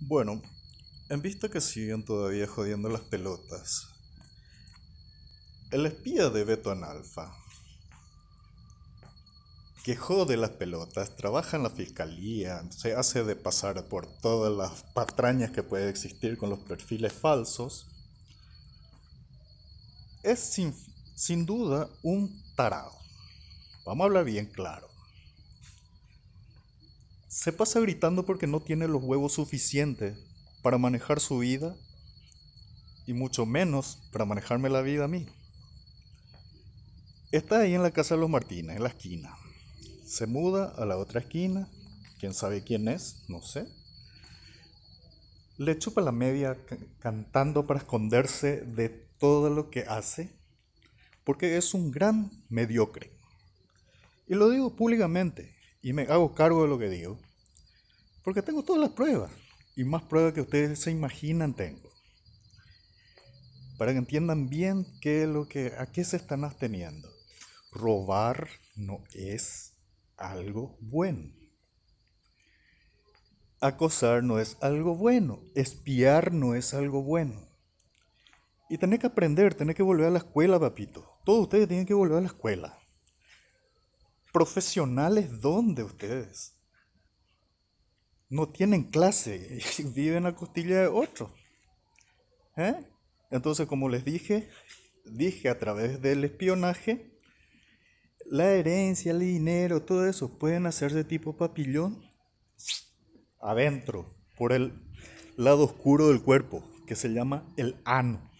Bueno, en vista que siguen todavía jodiendo las pelotas, el espía de Beto Analfa, que jode las pelotas, trabaja en la fiscalía, se hace de pasar por todas las patrañas que puede existir con los perfiles falsos, es sin, sin duda un tarado. Vamos a hablar bien claro se pasa gritando porque no tiene los huevos suficientes para manejar su vida y mucho menos para manejarme la vida a mí. Está ahí en la casa de los Martínez, en la esquina. Se muda a la otra esquina, quién sabe quién es, no sé. Le chupa la media cantando para esconderse de todo lo que hace, porque es un gran mediocre. Y lo digo públicamente, y me hago cargo de lo que digo, porque tengo todas las pruebas y más pruebas que ustedes se imaginan tengo. Para que entiendan bien qué es lo que, a qué se están absteniendo. Robar no es algo bueno. Acosar no es algo bueno. Espiar no es algo bueno. Y tenés que aprender, tenés que volver a la escuela, papito. Todos ustedes tienen que volver a la escuela profesionales dónde ustedes? No tienen clase, y viven a costilla de otro ¿Eh? Entonces, como les dije, dije a través del espionaje, la herencia, el dinero, todo eso pueden hacerse tipo papillón adentro, por el lado oscuro del cuerpo, que se llama el ano.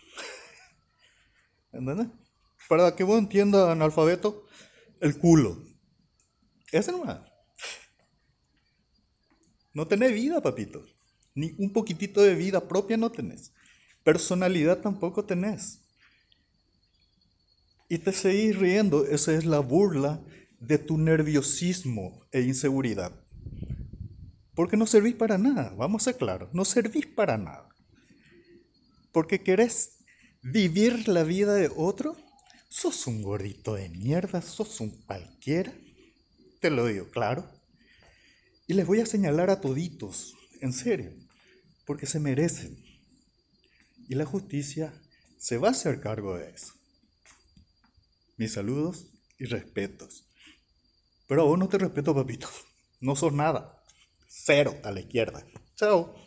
¿Entendés? Para que vos entiendas, analfabeto, el culo. Es No tenés vida, papito. Ni un poquitito de vida propia no tenés. Personalidad tampoco tenés. Y te seguís riendo. Esa es la burla de tu nerviosismo e inseguridad. Porque no servís para nada, vamos a ser claros, no servís para nada. Porque querés vivir la vida de otro, sos un gordito de mierda, sos un cualquiera lo digo, claro. Y les voy a señalar a toditos, en serio, porque se merecen. Y la justicia se va a hacer cargo de eso. Mis saludos y respetos. Pero a vos no te respeto, papito. No sos nada. Cero a la izquierda. Chao.